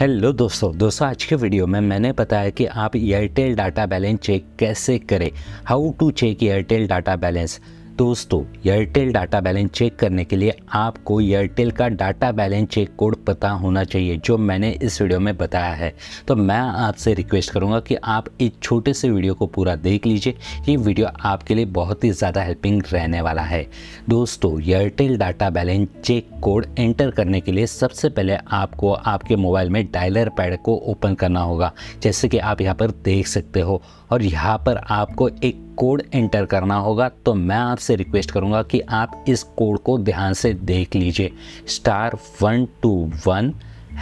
hello दोस्तों दोस्तों आज के वीडियो में मैंने बताया कि आप एयरटेल डाटा बैलेंस चेक कैसे करें how to check Airtel data balance दोस्तों एयरटेल डाटा बैलेंस चेक करने के लिए आपको एयरटेल का डाटा बैलेंस चेक कोड पता होना चाहिए जो मैंने इस वीडियो में बताया है तो मैं आपसे रिक्वेस्ट करूंगा कि आप इस छोटे से वीडियो को पूरा देख लीजिए ये वीडियो आपके लिए बहुत ही ज़्यादा हेल्पिंग रहने वाला है दोस्तों Airtel data balance check code enter करने के लिए सबसे पहले आपको आपके मोबाइल में डायलर पैड को ओपन करना होगा जैसे कि आप यहाँ पर देख सकते हो और यहाँ पर आपको एक कोड एंटर करना होगा तो मैं आपसे रिक्वेस्ट करूँगा कि आप इस कोड को ध्यान से देख लीजिए star one two one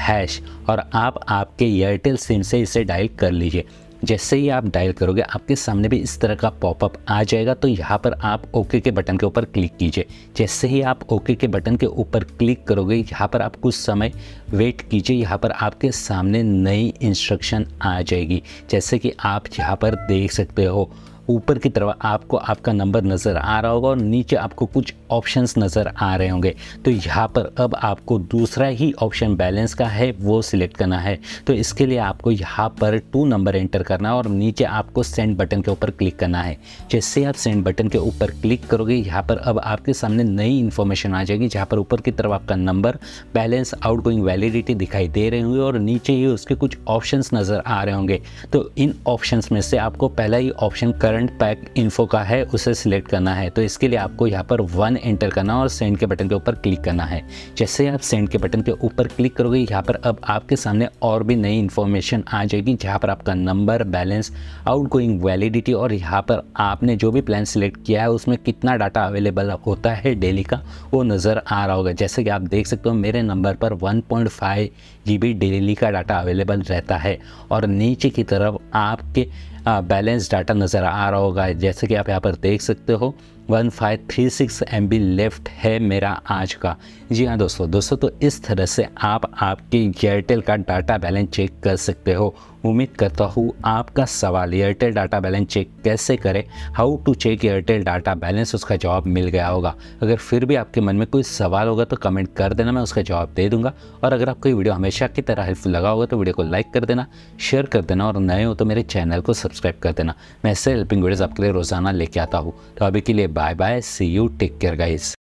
hash और आप आपके एयरटेल सिम से इसे डायल कर लीजिए जैसे ही आप डायल करोगे आपके सामने भी इस तरह का पॉपअप आ जाएगा तो यहाँ पर आप ओके के बटन के ऊपर क्लिक कीजिए जैसे ही आप ओके के बटन के ऊपर क्लिक करोगे यहाँ पर आप कुछ समय वेट कीजिए यहाँ पर आपके सामने नई इंस्ट्रक्शन आ जाएगी जैसे कि आप यहाँ पर देख सकते हो ऊपर की तरफ आपको आपका नंबर नज़र आ रहा होगा और नीचे आपको कुछ ऑप्शंस नज़र आ रहे होंगे तो यहाँ पर अब आपको दूसरा ही ऑप्शन बैलेंस का है वो सिलेक्ट करना है तो इसके लिए आपको यहाँ पर टू नंबर एंटर करना है और नीचे आपको सेंड बटन के ऊपर क्लिक करना है जैसे आप सेंड बटन के ऊपर क्लिक करोगे यहाँ पर अब आपके सामने नई इन्फॉर्मेशन आ जाएगी जहाँ पर ऊपर की तरफ आपका नंबर बैलेंस आउट वैलिडिटी दिखाई दे रहे होंगे और नीचे ही उसके कुछ ऑप्शन नज़र आ रहे होंगे तो इन ऑप्शन में से आपको पहला ही ऑप्शन कर करंट पैक इन्फो का है उसे सिलेक्ट करना है तो इसके लिए आपको यहाँ पर वन एंटर करना और सेंड के बटन के ऊपर क्लिक करना है जैसे आप सेंड के बटन के ऊपर क्लिक करोगे यहाँ पर अब आपके सामने और भी नई इन्फॉर्मेशन आ जाएगी जहाँ पर आपका number balance outgoing validity और यहाँ पर आपने जो भी प्लान सिलेक्ट किया है उसमें कितना डाटा अवेलेबल होता है डेली का वो नज़र आ रहा होगा जैसे कि आप देख सकते हो मेरे नंबर पर वन पॉइंट डेली का डाटा अवेलेबल रहता है और नीचे की तरफ आपके बैलेंस डाटा नज़र आ रहा होगा जैसे कि आप यहाँ पर देख सकते हो one five three six M B left है मेरा आज का जी हाँ दोस्तों दोस्तों तो इस तरह से आप आपके एयरटेल का डाटा बैलेंस चेक कर सकते हो उम्मीद करता हूँ आपका सवाल एयरटेल डाटा बैलेंस चेक कैसे करें how to check Airtel data balance उसका जवाब मिल गया होगा अगर फिर भी आपके मन में कोई सवाल होगा तो कमेंट कर देना मैं उसका जवाब दे दूंगा और अगर आपको ये वीडियो हमेशा की तरह हेल्पफुल लगा होगा तो वीडियो को लाइक कर देना शेयर कर देना और नए हो तो मेरे चैनल को सब्सक्राइब कर देना मैं ऐसे हेल्पिंग वीडियोज़ आपके लिए रोज़ाना लेके आता हूँ तो अभी के लिए bye bye see you take care guys